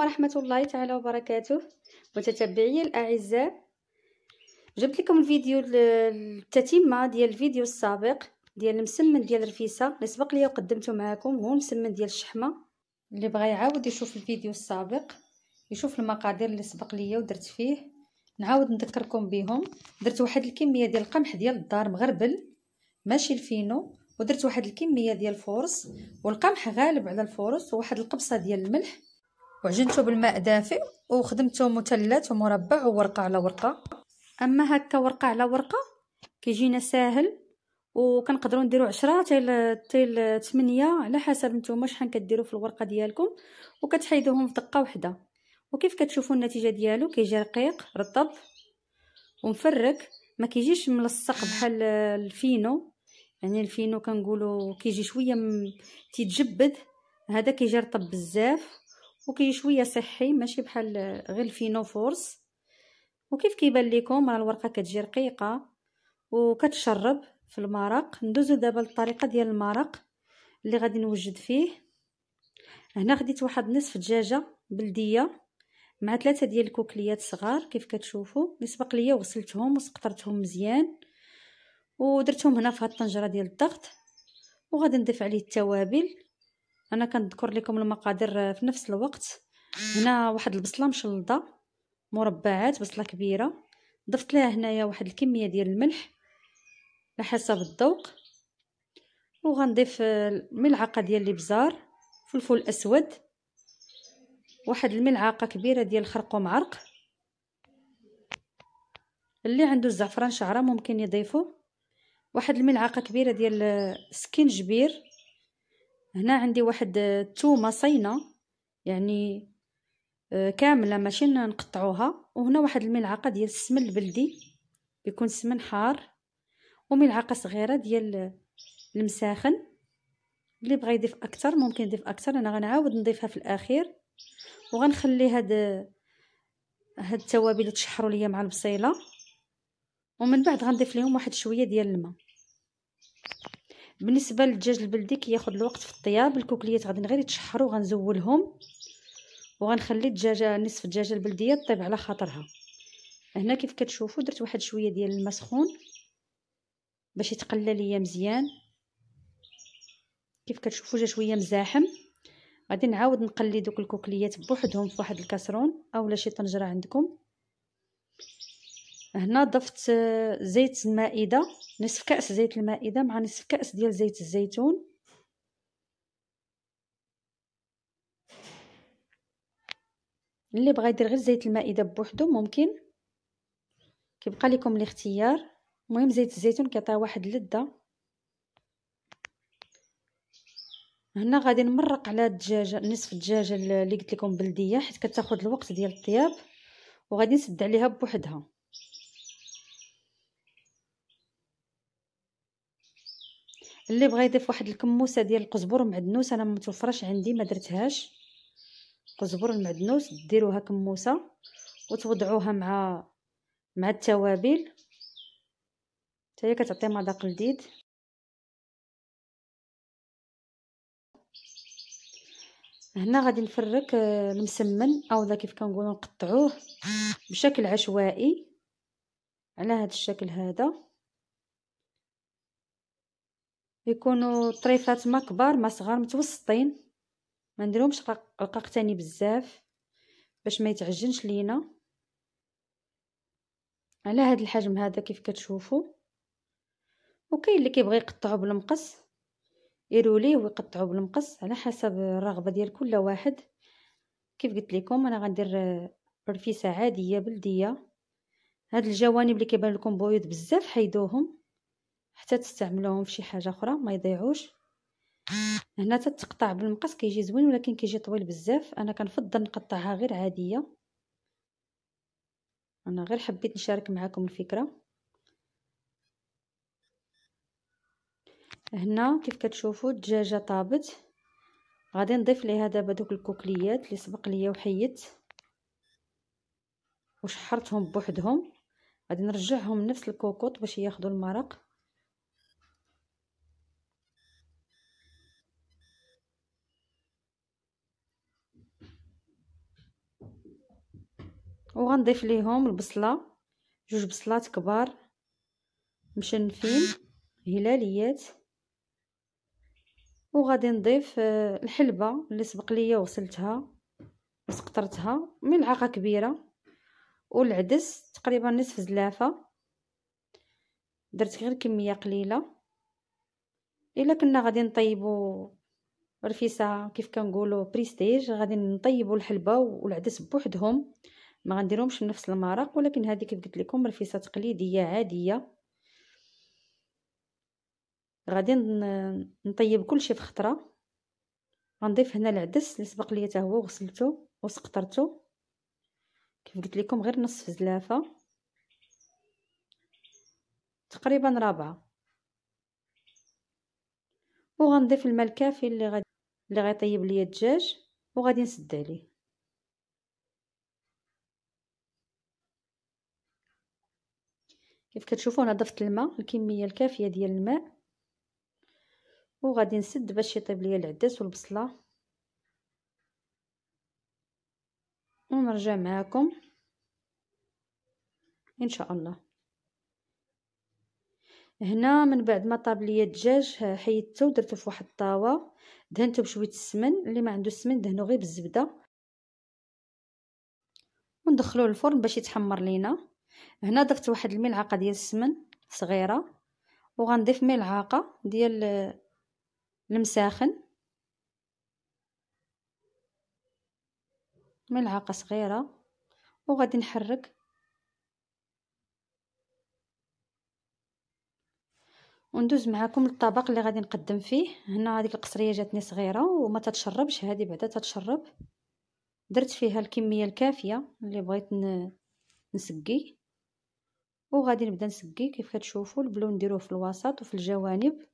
ورحمة الله تعالى وبركاته متتبعي الأعزاء جبت لكم الفيديو التتمة ديال الفيديو السابق ديال المسمن ديال الرفيسة اللي سبق ليا وقدمته معاكم هو المسمن ديال الشحمة اللي بغا يعاود يشوف الفيديو السابق يشوف المقادير اللي سبق ليا ودرت فيه نعاود نذكركم بهم درت واحد الكميه ديال القمح ديال الدار مغربل ماشي الفينو ودرت واحد الكميه ديال الفورس والقمح غالب على الفورس وواحد القبصه ديال الملح وعجنته بالماء دافئ وخدمته مثلث ومربع وورقه على ورقه اما هكا ورقه على ورقه كيجينا ساهل وكنقدروا نديروا 10 حتى ل 8 على حسب نتوما شحال كديروا في الورقه ديالكم وكتحيدوهم في دقه واحده وكيف كتشوفوا النتيجه ديالو كيجي رقيق رطب ومفرك ما كيجيش ملصق بحال الفينو يعني الفينو كنقولوا كيجي شويه تيتجبد هذا كيجي رطب بزاف وكي شويه صحي ماشي بحال غير الفينو فورس وكيف كيبان لكم راه الورقه كتجي رقيقه وكتشرب في المرق ندوزو دابا للطريقه ديال المرق اللي غادي نوجد فيه هنا خديت واحد نصف دجاجه بلديه مع ثلاثه ديال الكوكليات صغار كيف كتشوفوا نسبق سبق ليا وغسلتهم وسقطرتهم مزيان ودرتهم هنا في هاد الطنجره ديال الضغط وغادي نضيف عليه التوابل انا كنذكر لكم المقادير آه، في نفس الوقت هنا واحد البصله مشلضه مربعات بصله كبيره ضفت لها هنايا واحد الكميه ديال الملح على حسب الذوق وغنضيف آه، ملعقه ديال الابزار فلفل اسود واحد الملعقه كبيره ديال خرق عرق اللي عنده الزعفران شعره ممكن يضيفه واحد الملعقه كبيره ديال آه، سكينجبير هنا عندي واحد التومه آه، صينه يعني آه، كامله ماشي نقطعوها وهنا واحد الملعقه ديال السمن البلدي بيكون سمن حار وملعقه صغيره ديال آه، المساخن اللي بغى يضيف اكثر ممكن يضيف اكثر انا غنعاود نضيفها في الاخير وغنخلي هاد هاد التوابل تشحروا ليا مع البصيله ومن بعد غنضيف لهم واحد شويه ديال الماء بالنسبه للدجاج البلدي كياخذ الوقت في الطياب الكوكليات غادي غير يتشحروا غنزولهم وغنخلي الدجاجه نصف الدجاجه البلديه طيب على خاطرها هنا كيف كتشوفوا درت واحد شويه ديال الماء سخون باش يتقلى ليا مزيان كيف كتشوفوا جا شويه مزاحم غادي نعاود نقلي دوك الكوكليات بوحدهم في واحد الكاسرون اولا شي طنجره عندكم هنا ضفت زيت المائده نصف كاس زيت المائده مع نصف كاس ديال زيت الزيتون اللي بغى يدير غير زيت المائده بوحدو ممكن كيبقى لكم الاختيار المهم زيت الزيتون كيعطي واحد اللذه هنا غادي نمرق على الدجاجه نصف الدجاجه اللي قلت لكم بلديه حيت كتاخذ الوقت ديال الطياب وغادي نسد عليها بوحدها اللي بغى يضيف واحد الكموسه ديال القزبر المعدنوس انا ما متوفرش عندي ما درتهاش قزبر المعدنوس ديروها كموسه وتوضعوها مع مع التوابل حتى هي كتعطي مذاق لذيذ هنا غادي نفرك آه، المسمن او ذا كيف كنقولوا نقطعوه بشكل عشوائي على هذا الشكل هذا يكونوا طريفات ما كبار ما صغار متوسطين ما نديرهمش رقاق تاني بزاف باش ما يتعجنش لينا على هذا الحجم هذا كيف كتشوفوا وكاين اللي كيبغي يقطعو بالمقص ليه ويقطعو بالمقص على حسب الرغبه ديال كل واحد كيف قلت لكم انا غندير رفيسه عاديه بلديه هاد الجوانب اللي كيبان لكم بويض بزاف حيدوهم حتى تستعملوهم في شي حاجه اخرى ما يضيعوش هنا تتقطع بالمقص كيجي زوين ولكن كيجي طويل بزاف انا كنفضل نقطعها غير عاديه انا غير حبيت نشارك معكم الفكره هنا كيف كتشوفوا الدجاجه طابت غادي نضيف ليها دابا دوك الكوكليات اللي سبق ليا وحيدت وشحرتهم بوحدهم غادي نرجعهم نفس الكوكوط باش ياخذوا المرق وغنضيف ليهم البصله جوج بصلات كبار مشنفين هلاليات وغادي نضيف آه، الحلبه اللي سبق ليا وغسلتها وسقطرتها ملعقه كبيره والعدس تقريبا نصف زلافه درت غير كميه قليله الا كنا غادي نطيبو رفيسه كيف كنقولوا بريستيج غادي نطيبو الحلبه والعدس بوحدهم ما غنديرهمش نفس المرق ولكن هذه كيف قلت لكم رفيسه تقليديه عاديه غادي نطيب كلشي في خطره غنضيف هنا العدس اللي سبق ليا هو وغسلته وسقطرته كيف قلت لكم غير نصف زلافه تقريبا رابعه وغنضيف الماء الكافي اللي غادي اللي غيطيب ليا الدجاج وغادي نسد عليه كيف كتشوفوا انا ضفت الماء الكميه الكافيه ديال الماء وغادي نسد باش يطيب ليا العدس والبصله ونرجع معكم ان شاء الله هنا من بعد ما طاب ليا الدجاج حيدته ودرته في واحد الطاوه دهنته بشويه السمن اللي ما عنده السمن دهنو غير بالزبده وندخلوه للفرن باش يتحمر لينا هنا ضفت واحد الملعقه ديال السمن صغيره وغنضيف ملعقه ديال المساخن ملعقه صغيره وغادي نحرك وندوز معكم الطبق اللي غادي نقدم فيه هنا هذيك القصريه جاتني صغيره وما تتشربش هذه بعدا تتشرب درت فيها الكميه الكافيه اللي بغيت نسقي وغادي نبدا نسقي كيف كتشوفوا البلو نديروه في الوسط وفي الجوانب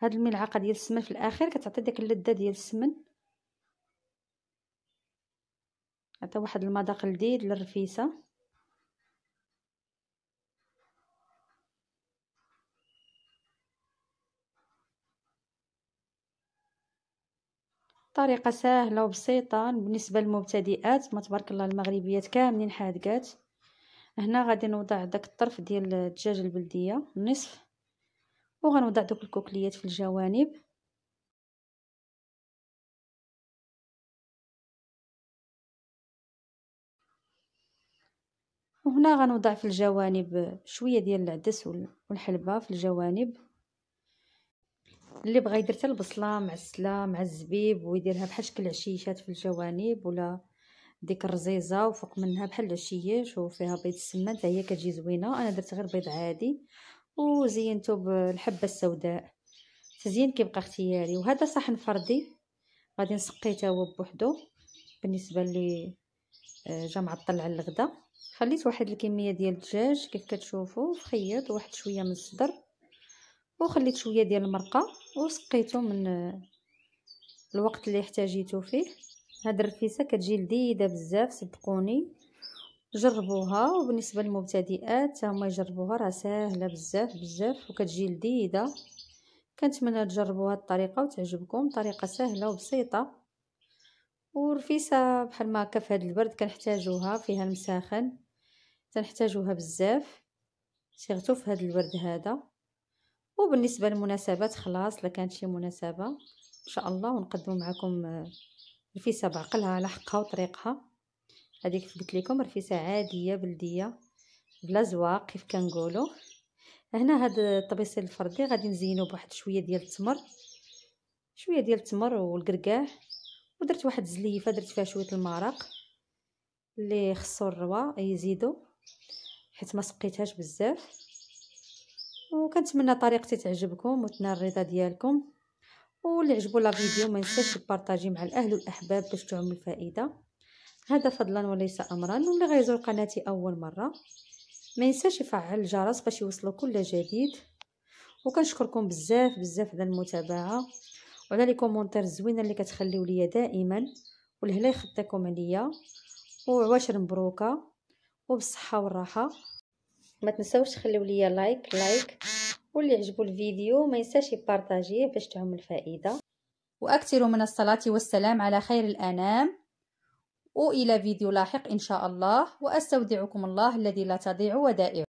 هاد الملعقه ديال السمن في الاخر كتعطي داك اللذه ديال السمن عطى واحد المذاق لذيذ للرفيسه طريقه سهله وبسيطه بالنسبه للمبتدئات ما تبارك الله المغربيات كاملين حادقات هنا غادي نوضع داك الطرف ديال الدجاج البلديه النصف وغنوضع دوك الكوكليات في الجوانب وهنا غنوضع في الجوانب شويه ديال العدس والحلبه في الجوانب اللي بغى يدير حتى البصله مع السله مع الزبيب ويديرها بحال شكل عشيشات في الجوانب ولا ديك الرزيزه وفوق منها بحال العشيش وفيها بيض السمن حتى هي كتجي زوينه انا درت غير بيض عادي وزينته بالحبه السوداء التزيين كيبقى اختياري وهذا صحن فردي غادي نسقيه حتى هو بوحدو بالنسبه لي آه، جا معطل على الغدا خليت واحد الكميه ديال الدجاج كيف كتشوفوا في خيط واحد شويه من الصدر وخليت شويه ديال المرقه وسقيته من الوقت اللي احتاجيته فيه هاد الرفيسه كتجي لذيذه بزاف صدقوني جربوها وبالنسبه للمبتدئات هما يجربوها راه ساهله بزاف بزاف وكتجي لذيذه كنتمنى تجربوا هاد الطريقه وتعجبكم طريقه سهله وبسيطه ورفيسه بحال ما هكا في هاد البرد كنحتاجوها فيها المساخن تنحتاجوها بزاف سيرتو في هاد البرد هذا وبالنسبه للمناسبات خلاص الا كانت شي مناسبه ان شاء الله ونقدموا معكم آه، رفيسه بعقلها على حقها وطريقها هذيك قلت لكم رفيسه عاديه بلديه بلا زواق كيف كنقولوا هنا هاد الطبيصيل الفردي غادي نزينو بواحد شويه ديال التمر شويه ديال التمر والقرقاع ودرت واحد الزليفه درت فيها شويه المرق اللي خصو الروا يزيدو حيت ما سقيتهاش بزاف وكنتمنى طريقتي تعجبكم وتنال الرضا ديالكم واللي عجبو لا فيديو ما ينساش بارطاجي مع الاهل والاحباب باش تعم الفائده هذا فضلا وليس امرا واللي غيزور قناتي اول مره ما ينساش يفعل الجرس باش يوصلو كل جديد وكنشكركم بزاف بزاف على المتابعه وعلى لي كومونتير الزوينه اللي كتخليو ليا دائما والهلا يخطيكم عليا وعواشر مبروكه وبالصحه والراحه ما تنساوش تخليو ليا لايك لايك واللي عجبو الفيديو ما ينساش يبارطاجيه باش تعم الفائده واكثروا من الصلاه والسلام على خير الانام والى فيديو لاحق ان شاء الله واستودعكم الله الذي لا تضيع ودائعه